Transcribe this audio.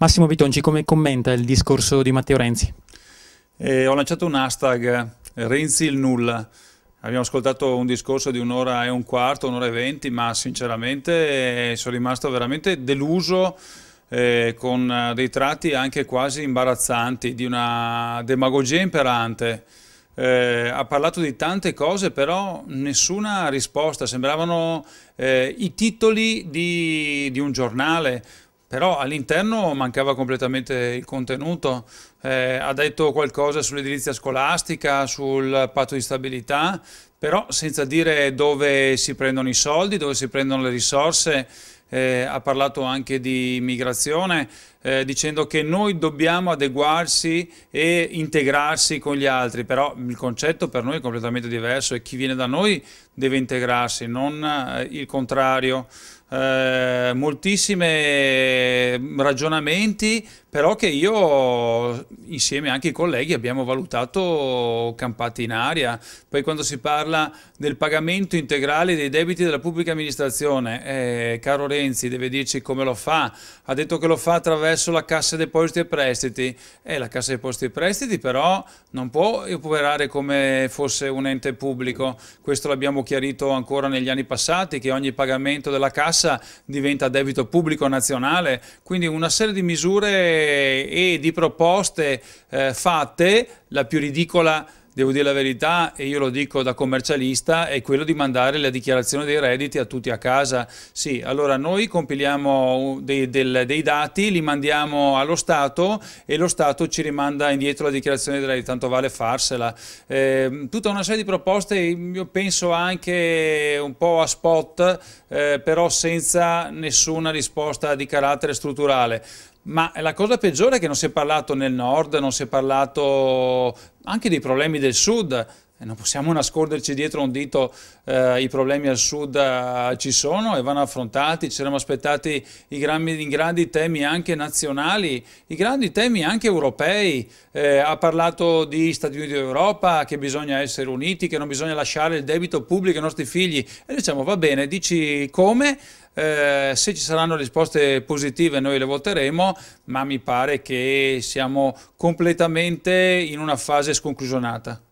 Massimo Bitonci, come commenta il discorso di Matteo Renzi? Eh, ho lanciato un hashtag, Renzi il nulla. Abbiamo ascoltato un discorso di un'ora e un quarto, un'ora e venti, ma sinceramente eh, sono rimasto veramente deluso eh, con eh, dei tratti anche quasi imbarazzanti, di una demagogia imperante. Eh, ha parlato di tante cose, però nessuna risposta. Sembravano eh, i titoli di, di un giornale però all'interno mancava completamente il contenuto. Eh, ha detto qualcosa sull'edilizia scolastica, sul patto di stabilità, però senza dire dove si prendono i soldi, dove si prendono le risorse. Eh, ha parlato anche di migrazione eh, dicendo che noi dobbiamo adeguarsi e integrarsi con gli altri, però il concetto per noi è completamente diverso e chi viene da noi deve integrarsi, non eh, il contrario. Eh, moltissimi ragionamenti, però che io insieme anche ai colleghi abbiamo valutato campati in aria. Poi quando si parla del pagamento integrale dei debiti della pubblica amministrazione, eh, caro Renzi deve dirci come lo fa, ha detto che lo fa attraverso verso la Cassa Depositi e Prestiti eh, la Cassa Depositi e Prestiti però non può operare come fosse un ente pubblico, questo l'abbiamo chiarito ancora negli anni passati che ogni pagamento della Cassa diventa debito pubblico nazionale, quindi una serie di misure e di proposte eh, fatte, la più ridicola devo dire la verità, e io lo dico da commercialista, è quello di mandare la dichiarazione dei redditi a tutti a casa. Sì, allora noi compiliamo dei, del, dei dati, li mandiamo allo Stato e lo Stato ci rimanda indietro la dichiarazione dei redditi, tanto vale farsela. Eh, tutta una serie di proposte, io penso anche un po' a spot, eh, però senza nessuna risposta di carattere strutturale. Ma la cosa peggiore è che non si è parlato nel nord, non si è parlato anche dei problemi del sud. Non possiamo nasconderci dietro un dito, eh, i problemi al sud eh, ci sono e vanno affrontati, ci saremmo aspettati i grandi, i grandi, temi anche nazionali, i grandi temi anche europei, eh, ha parlato di Stati Uniti d'Europa, che bisogna essere uniti, che non bisogna lasciare il debito pubblico ai nostri figli e diciamo va bene, dici come? eh, se ci saranno risposte positive noi le voteremo, ma mi pare che siamo completamente in una fase sconclusionata.